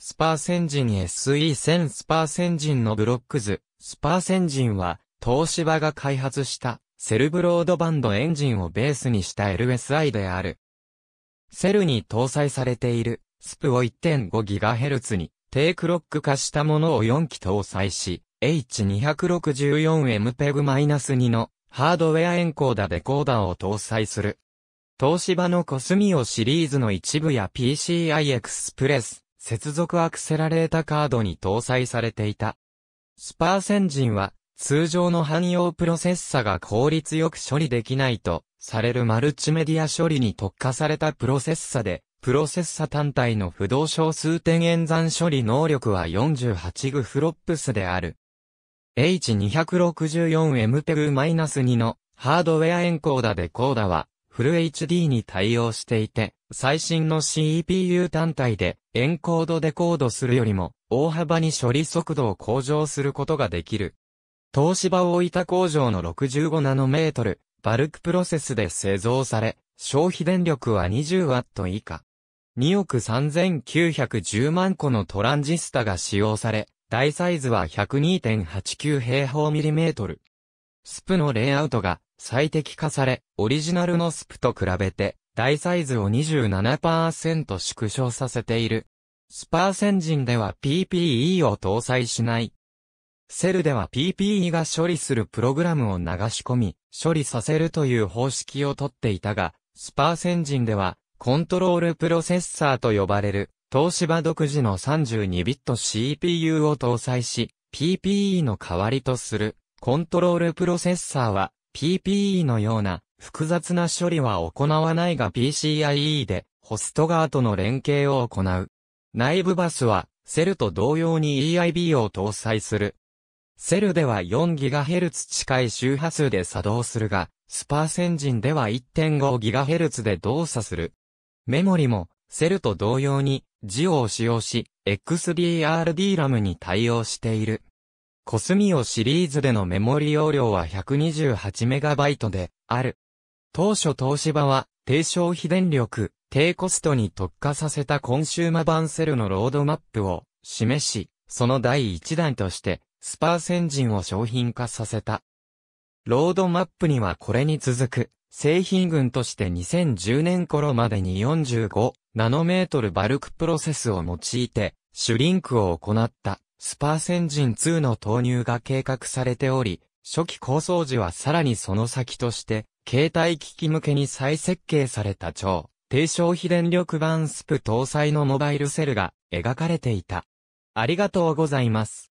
スパーセンジン SE1000 スパーセンジンのブロック図、スパーセンジンは、東芝が開発した、セルブロードバンドエンジンをベースにした LSI である。セルに搭載されている、スプを 1.5GHz に、低クロック化したものを4機搭載し、H264MPEG-2 のハードウェアエンコーダデコーダーを搭載する。東芝のコスミオシリーズの一部や PCI x p r プレス、接続アクセラレータカードに搭載されていた。スパーセンジンは、通常の汎用プロセッサが効率よく処理できないと、されるマルチメディア処理に特化されたプロセッサで、プロセッサ単体の不動小数点演算処理能力は48グフロップスである。H264MPEG-2 のハードウェアエンコーダデコーダはフル HD に対応していて、最新の CPU 単体でエンコードデコードするよりも大幅に処理速度を向上することができる。東芝大分工場の6 5トル、バルクプロセスで製造され、消費電力は2 0ト以下。2億3910万個のトランジスタが使用され、大サイズは102.89平方ミリメートル。スプのレイアウトが最適化され、オリジナルのスプと比べて大サイズを27%縮小させている。スパーセンジンでは PPE を搭載しない。セルでは PPE が処理するプログラムを流し込み、処理させるという方式をとっていたが、スパーセンジンでは、コントロールプロセッサーと呼ばれる、東芝独自の 32bit CPU を搭載し、PPE の代わりとする、コントロールプロセッサーは、PPE のような、複雑な処理は行わないが PCIe でホスト側との連携を行う。内部バスはセルと同様に EIB を搭載する。セルでは 4GHz 近い周波数で作動するが、スパーセンジンでは 1.5GHz で動作する。メモリもセルと同様にジオを使用し、XDRD ラムに対応している。コスミオシリーズでのメモリ容量は 128MB である。当初東芝は、低消費電力、低コストに特化させたコンシューマ版セルのロードマップを示し、その第一弾として、スパーセンジンを商品化させた。ロードマップにはこれに続く、製品群として2010年頃までに45ナノメートルバルクプロセスを用いて、シュリンクを行ったスパーセンジン2の投入が計画されており、初期構想時はさらにその先として、携帯機器向けに再設計された超低消費電力版スプ搭載のモバイルセルが描かれていた。ありがとうございます。